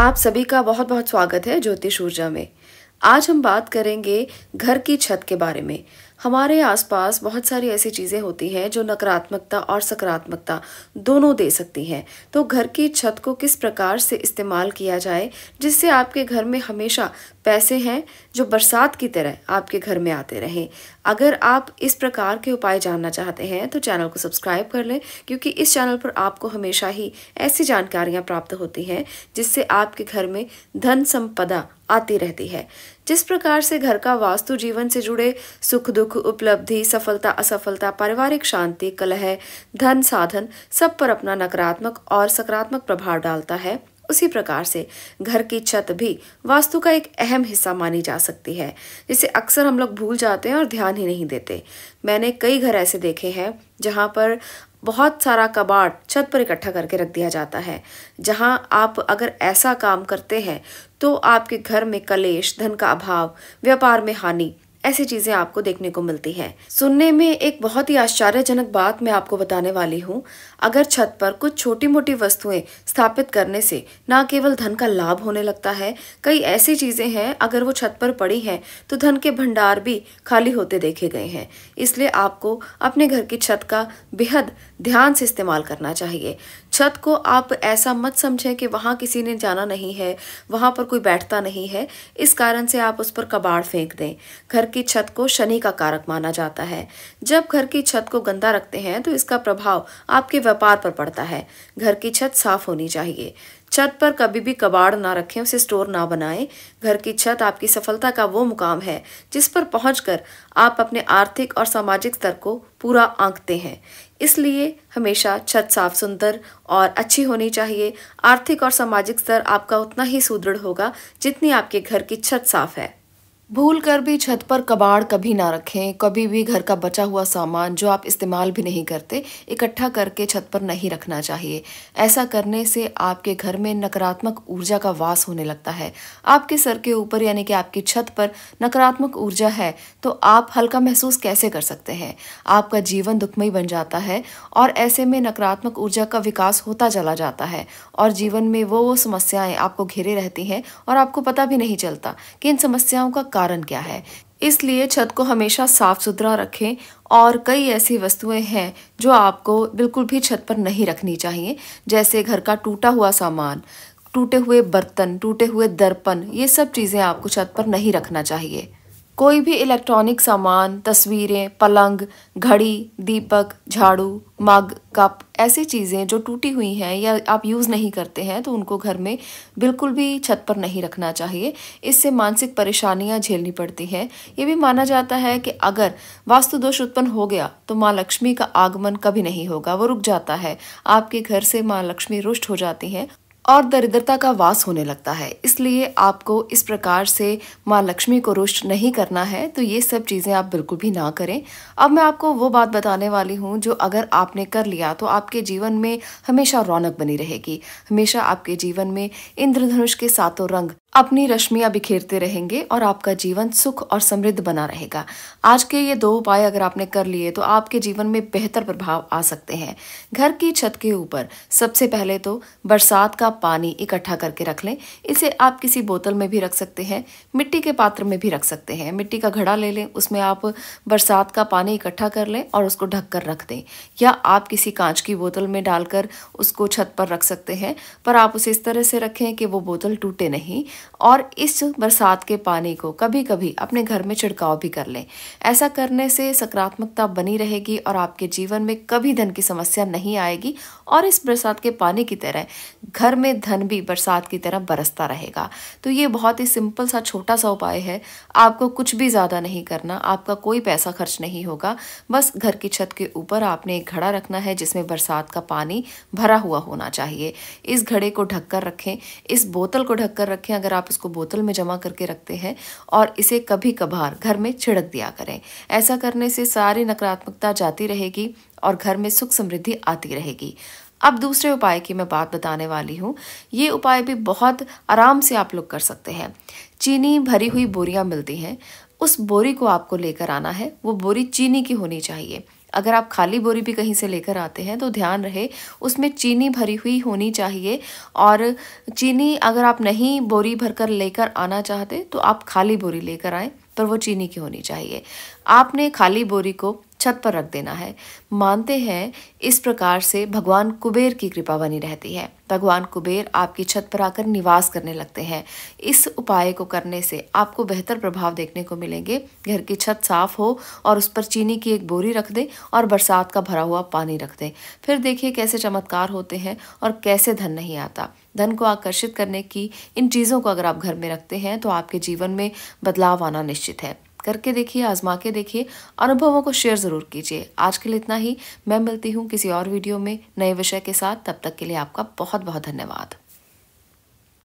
आप सभी का बहुत बहुत स्वागत है ज्योतिष ऊर्जा में आज हम बात करेंगे घर की छत के बारे में हमारे आसपास बहुत सारी ऐसी चीज़ें होती हैं जो नकारात्मकता और सकारात्मकता दोनों दे सकती हैं तो घर की छत को किस प्रकार से इस्तेमाल किया जाए जिससे आपके घर में हमेशा पैसे हैं जो बरसात की तरह आपके घर में आते रहें अगर आप इस प्रकार के उपाय जानना चाहते हैं तो चैनल को सब्सक्राइब कर लें क्योंकि इस चैनल पर आपको हमेशा ही ऐसी जानकारियाँ प्राप्त होती हैं जिससे आपके घर में धन संपदा आती रहती है जिस प्रकार से घर का वास्तु जीवन से जुड़े सुख दुख उपलब्धि सफलता असफलता पारिवारिक शांति कलह धन साधन सब पर अपना नकारात्मक और सकारात्मक प्रभाव डालता है उसी प्रकार से घर की छत भी वास्तु का एक अहम हिस्सा मानी जा सकती है जिसे अक्सर हम लोग भूल जाते हैं और ध्यान ही नहीं देते मैंने कई घर ऐसे देखे हैं जहाँ पर बहुत सारा कबाड़ छत पर इकट्ठा करके रख दिया जाता है जहाँ आप अगर ऐसा काम करते हैं तो आपके घर में कलेश धन का अभाव व्यापार में हानि ऐसी चीजें आपको देखने को मिलती है सुनने में एक बहुत ही आश्चर्यजनक बात मैं आपको बताने वाली हूँ अगर छत पर कुछ छोटी मोटी वस्तुएं स्थापित करने से न केवल धन का लाभ होने लगता है कई ऐसी चीजें हैं अगर वो छत पर पड़ी हैं तो धन के भंडार भी खाली होते देखे गए हैं इसलिए आपको अपने घर की छत का बेहद ध्यान से इस्तेमाल करना चाहिए छत को आप ऐसा मत समझें कि वहाँ किसी ने जाना नहीं है वहाँ पर कोई बैठता नहीं है इस कारण से आप उस पर कबाड़ फेंक दें घर की छत को शनि का कारक माना जाता है जब घर की छत को गंदा रखते हैं तो इसका प्रभाव आपके व्यापार पर पड़ता है घर की छत साफ होनी चाहिए छत पर कभी भी कबाड़ ना रखें उसे स्टोर ना बनाएं घर की छत आपकी सफलता का वो मुकाम है जिस पर पहुँच आप अपने आर्थिक और सामाजिक स्तर को पूरा आंकते हैं इसलिए हमेशा छत साफ सुंदर और अच्छी होनी चाहिए आर्थिक और सामाजिक स्तर आपका उतना ही सुदृढ़ होगा जितनी आपके घर की छत साफ है भूल कर भी छत पर कबाड़ कभी ना रखें कभी भी घर का बचा हुआ सामान जो आप इस्तेमाल भी नहीं करते इकट्ठा करके छत पर नहीं रखना चाहिए ऐसा करने से आपके घर में नकारात्मक ऊर्जा का वास होने लगता है आपके सर के ऊपर यानी कि आपकी छत पर नकारात्मक ऊर्जा है तो आप हल्का महसूस कैसे कर सकते हैं आपका जीवन दुखमयी बन जाता है और ऐसे में नकारात्मक ऊर्जा का विकास होता चला जाता है और जीवन में वो वो समस्याएँ आपको घेरे रहती हैं और आपको पता भी नहीं चलता कि इन समस्याओं का कारण क्या है इसलिए छत को हमेशा साफ सुथरा रखें और कई ऐसी वस्तुएं हैं जो आपको बिल्कुल भी छत पर नहीं रखनी चाहिए जैसे घर का टूटा हुआ सामान टूटे हुए बर्तन टूटे हुए दर्पण ये सब चीज़ें आपको छत पर नहीं रखना चाहिए कोई भी इलेक्ट्रॉनिक सामान तस्वीरें पलंग घड़ी दीपक झाड़ू मग कप ऐसी चीज़ें जो टूटी हुई हैं या आप यूज़ नहीं करते हैं तो उनको घर में बिल्कुल भी छत पर नहीं रखना चाहिए इससे मानसिक परेशानियां झेलनी पड़ती हैं ये भी माना जाता है कि अगर वास्तु दोष उत्पन्न हो गया तो माँ लक्ष्मी का आगमन कभी नहीं होगा वो रुक जाता है आपके घर से माँ लक्ष्मी रुष्ट हो जाती हैं और दरिद्रता का वास होने लगता है इसलिए आपको इस प्रकार से माँ लक्ष्मी को रुष्ट नहीं करना है तो ये सब चीज़ें आप बिल्कुल भी ना करें अब मैं आपको वो बात बताने वाली हूँ जो अगर आपने कर लिया तो आपके जीवन में हमेशा रौनक बनी रहेगी हमेशा आपके जीवन में इंद्रधनुष के सातों रंग अपनी रश्मियाँ बिखेरते रहेंगे और आपका जीवन सुख और समृद्ध बना रहेगा आज के ये दो उपाय अगर आपने कर लिए तो आपके जीवन में बेहतर प्रभाव आ सकते हैं घर की छत के ऊपर सबसे पहले तो बरसात का पानी इकट्ठा करके रख लें इसे आप किसी बोतल में भी रख सकते हैं मिट्टी के पात्र में भी रख सकते हैं मिट्टी का घड़ा ले लें उसमें आप बरसात का पानी इकट्ठा कर लें और उसको ढक कर रख दें या आप किसी कांच की बोतल में डालकर उसको छत पर रख सकते हैं पर आप उसे इस तरह से रखें कि वो बोतल टूटे नहीं और इस बरसात के पानी को कभी कभी अपने घर में छिड़काव भी कर लें ऐसा करने से सकारात्मकता बनी रहेगी और आपके जीवन में कभी धन की समस्या नहीं आएगी और इस बरसात के पानी की तरह घर में धन भी बरसात की तरह बरसता रहेगा तो ये बहुत ही सिंपल सा छोटा सा उपाय है आपको कुछ भी ज़्यादा नहीं करना आपका कोई पैसा खर्च नहीं होगा बस घर की छत के ऊपर आपने एक घड़ा रखना है जिसमें बरसात का पानी भरा हुआ होना चाहिए इस घड़े को ढककर रखें इस बोतल को ढककर रखें अगर आप इसको बोतल में जमा करके रखते हैं और इसे कभी कभार घर में छिड़क दिया करें ऐसा करने से सारी नकारात्मकता जाती रहेगी और घर में सुख समृद्धि आती रहेगी अब दूसरे उपाय की मैं बात बताने वाली हूँ ये उपाय भी बहुत आराम से आप लोग कर सकते हैं चीनी भरी हुई बोरियाँ मिलती हैं उस बोरी को आपको लेकर आना है वो बोरी चीनी की होनी चाहिए अगर आप खाली बोरी भी कहीं से लेकर आते हैं तो ध्यान रहे उसमें चीनी भरी हुई होनी चाहिए और चीनी अगर आप नहीं बोरी भरकर लेकर आना चाहते तो आप खाली बोरी लेकर आएँ पर वो चीनी की होनी चाहिए आपने खाली बोरी को छत पर रख देना है मानते हैं इस प्रकार से भगवान कुबेर की कृपा बनी रहती है भगवान कुबेर आपकी छत पर आकर निवास करने लगते हैं इस उपाय को करने से आपको बेहतर प्रभाव देखने को मिलेंगे घर की छत साफ हो और उस पर चीनी की एक बोरी रख दें और बरसात का भरा हुआ पानी रख दें फिर देखिए कैसे चमत्कार होते हैं और कैसे धन नहीं आता धन को आकर्षित करने की इन चीज़ों को अगर आप घर में रखते हैं तो आपके जीवन में बदलाव आना निश्चित है करके देखिए आजमा के देखिए अनुभवों को शेयर ज़रूर कीजिए आज के लिए इतना ही मैं मिलती हूँ किसी और वीडियो में नए विषय के साथ तब तक के लिए आपका बहुत बहुत धन्यवाद